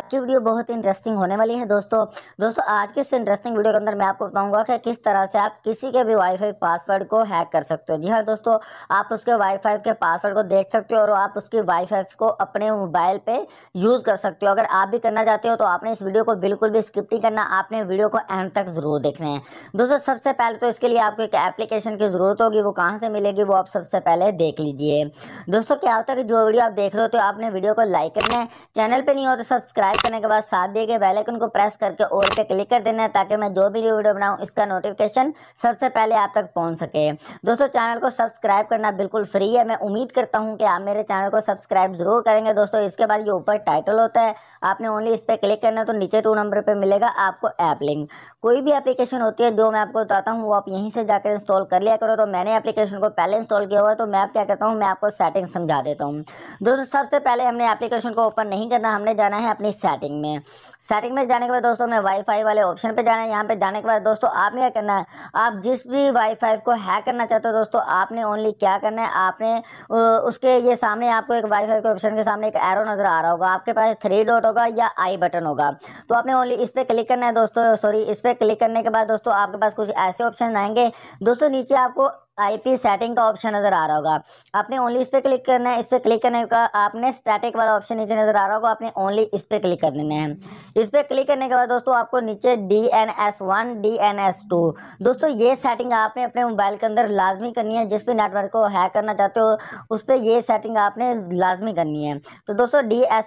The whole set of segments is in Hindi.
आज की वीडियो बहुत ही इंटरेस्टिंग होने वाली है दोस्तों दोस्तों आज के इस इंटरेस्टिंग वीडियो के अंदर मैं आपको बताऊंगा कि किस तरह से आप किसी के भी वाईफाई पासवर्ड को हैक कर सकते हो जी हाँ दोस्तों आप उसके वाईफाई के पासवर्ड को देख सकते हो और आप उसकी वाईफाई को अपने मोबाइल पर यूज़ कर सकते हो अगर आप भी करना चाहते हो तो आपने इस वीडियो को बिल्कुल भी स्किप नहीं करना आपने वीडियो को एंड तक ज़रूर देखना है दोस्तों सबसे पहले तो इसके लिए आपको एक एप्लीकेशन की ज़रूरत होगी वो कहाँ से मिलेगी वो आप सबसे पहले देख लीजिए दोस्तों क्या होता है कि जो वीडियो आप देख रहे हो तो आपने वीडियो को लाइक करना है चैनल पर नहीं हो तो सब्सक्राइब सब्सक्राइब करने के बाद साथ दिए गए बेलाइकन को प्रेस करके और पे क्लिक कर देना है ताकि मैं जो भी वीडियो बनाऊँ इसका नोटिफिकेशन सबसे पहले आप तक पहुँच सके दोस्तों चैनल को सब्सक्राइब करना बिल्कुल फ्री है मैं उम्मीद करता हूँ कि आप मेरे चैनल को सब्सक्राइब जरूर करेंगे दोस्तों इसके बाद ये ऊपर टाइटल होता है आपने ओनली इस पर क्लिक करना तो नीचे टू नंबर पर मिलेगा आपको ऐप लिंक कोई भी एप्लीकेशन होती है जो मैं आपको बताता हूँ वो आप यहीं से जाकर इंस्टॉल कर लिया करो तो मैंने एप्लीकेशन को पहले इंस्टॉल किया हुआ है तो मैं आप क्या करता हूँ मैं आपको सेटिंग समझा देता हूँ दोस्तों सबसे पहले हमने एप्लीकेशन को ओपन नहीं करना हमने जाना है अपनी सेटिंग में सेटिंग में जाने के बाद दोस्तों हमें वाईफाई वाले ऑप्शन पे जाना है यहाँ पे जाने के बाद दोस्तों आपने क्या करना है आप जिस भी वाईफाई को हैक करना चाहते हो दोस्तों आपने ओनली क्या करना है आपने उसके ये सामने आपको एक वाईफाई के ऑप्शन के सामने एक एरो नज़र आ रहा होगा आपके पास थ्री डॉट होगा या आई बटन होगा तो आपने ओनली इस पर क्लिक करना है दोस्तों सॉरी इस पर क्लिक करने के बाद दोस्तों आपके पास कुछ ऐसे ऑप्शन आएंगे दोस्तों नीचे आपको आईपी सेटिंग का ऑप्शन नज़र आ रहा होगा आपने ओनली इस पर क्लिक करना है इस पर क्लिक करने का आपने स्टैटिक वाला ऑप्शन नीचे नज़र आ रहा होगा आपने ओनली इस पर क्लिक कर देना है इस पर क्लिक करने के बाद दोस्तों आपको नीचे D N S one D N S two दोस्तों ये सेटिंग आपने अपने मोबाइल के अंदर लाजमी करनी है जिस पर नेटवर्क को हैक करना चाहते हो उस पर यह सेटिंग आपने लाजमी करनी है तो दोस्तों D S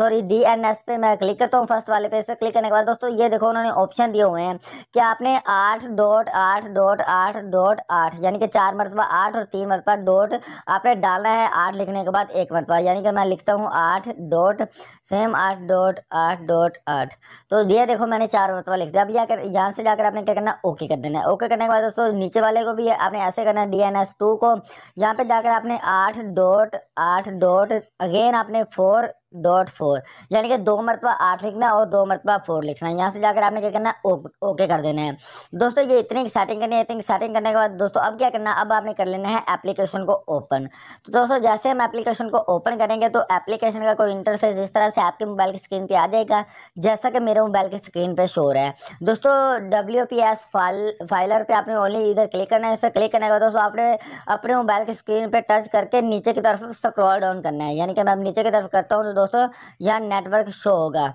sorry D N S पे मैं क्लिक करता हूँ फर्स्ट वाले पे इस पर क्लिक करने के बाद दोस्तों ये देखो उन्होंने ऑप्शन दिए हुए हैं कि आपने आठ डॉट आठ डॉट आठ डॉट आठ यानी कि चार मरतबा आठ और तीन मरतबा डॉट आपने डालना है आठ लिखने के बाद एक मरतबा यानी कि मैं लिखता हूँ आठ डॉट सेम आठ डॉट आठ डॉट आठ तो ये देखो मैंने चार मरतबा लिख दिया अब जाकर यहाँ से जाकर आपने क्या करना ओके कर देना है ओके करने के बाद दोस्तों नीचे वाले को भी आपने ऐसे करना है डी एन एस टू को यहाँ पर जाकर आपने आठ डॉट आठ डॉट अगेन आपने फोर डॉट फोर यानी कि दो मरतबा आठ लिखना और दो मरतबा फोर लिखना यहाँ से जाकर आपने क्या करना है ओके कर देना है दोस्तों ये इतनी स्टार्टिंग करनी है इतनी स्टार्टिंग करने के बाद दोस्तों अब क्या करना अब आपने कर लेना है एप्लीकेशन को ओपन तो दोस्तों जैसे हम एप्लीकेशन को ओपन करेंगे तो एप्लीकेशन का कोई इंटरफेस इस तरह से आपके मोबाइल की स्क्रीन पर आ जाएगा जैसा कि मेरे मोबाइल की स्क्रीन पर शोर है दोस्तों W P S file filer पर आपने ओनली इधर क्लिक करना है इस पर क्लिक करने के बाद दोस्तों आपने अपने मोबाइल की स्क्रीन पर टच करके नीचे की तरफ स्क्रॉल डाउन करना है यानी कि मैं नीचे की तरफ करता हूँ तो दोस्तों यहाँ नेटवर्क शो होगा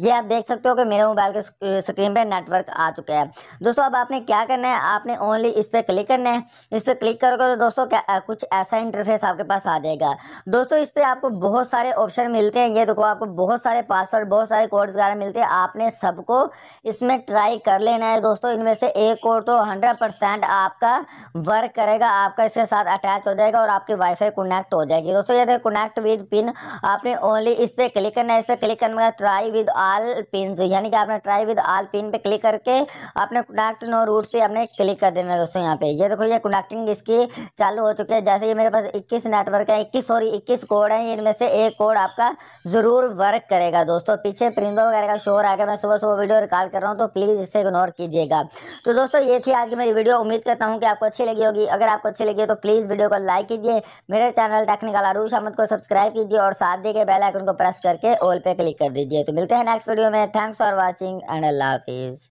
ये आप देख सकते हो कि मेरे मोबाइल के स्क्रीन पे नेटवर्क आ चुका है दोस्तों अब आपने क्या करना है आपने ओनली इस पर क्लिक करना है इस पर क्लिक करोगे तो दोस्तों कुछ ऐसा इंटरफेस आपके पास आ जाएगा दोस्तों इस पर आपको बहुत सारे ऑप्शन मिलते हैं ये देखो आपको बहुत सारे पासवर्ड बहुत सारे कोड्स वगैरह मिलते हैं आपने सबको इसमें ट्राई कर लेना है दोस्तों इनमें से एक कोड तो हंड्रेड आपका वर्क करेगा आपका इसके साथ अटैच हो जाएगा और आपकी वाईफाई कनेक्ट हो जाएगी दोस्तों ये देखो कनेक्ट विद पिन आपने ओनली इस पर क्लिक करना है इस पर क्लिक करने का ट्राई विद आल पिन यानी कि आपने ट्राई विद आल पिन पे क्लिक करके अपने कनेक्ट नो रूट पे आपने क्लिक कर देना दोस्तों यहाँ पे ये देखो ये कनेक्टिंग इसकी चालू हो चुकी है जैसे ये मेरे पास 21 नेटवर्क है 21 सॉरी 21 कोड है इनमें से एक कोड आपका ज़रूर वर्क करेगा दोस्तों पीछे प्रिंदो वगैरह का शोर आ गया मैं सुबह सुबह वीडियो रिकॉर्ड कर रहा हूँ तो प्लीज़ इसे इग्नोर कीजिएगा तो दोस्तों ये थी आज की मेरी वीडियो उम्मीद करता हूँ कि आपको अच्छी लगी होगी अगर आपको अच्छी लगी तो प्लीज़ वीडियो को लाइक कीजिए मेरे चैनल टेक्निकल आरूष अहमद को सब्सक्राइब कीजिए और साथ दिए गए बेलाइकन को प्रेस करके ऑल पे क्लिक कर दीजिए तो मिलते हैं नेक्स्ट वीडियो में थैंक्स फॉर वॉचिंग एंड अल्लाह हाफिज़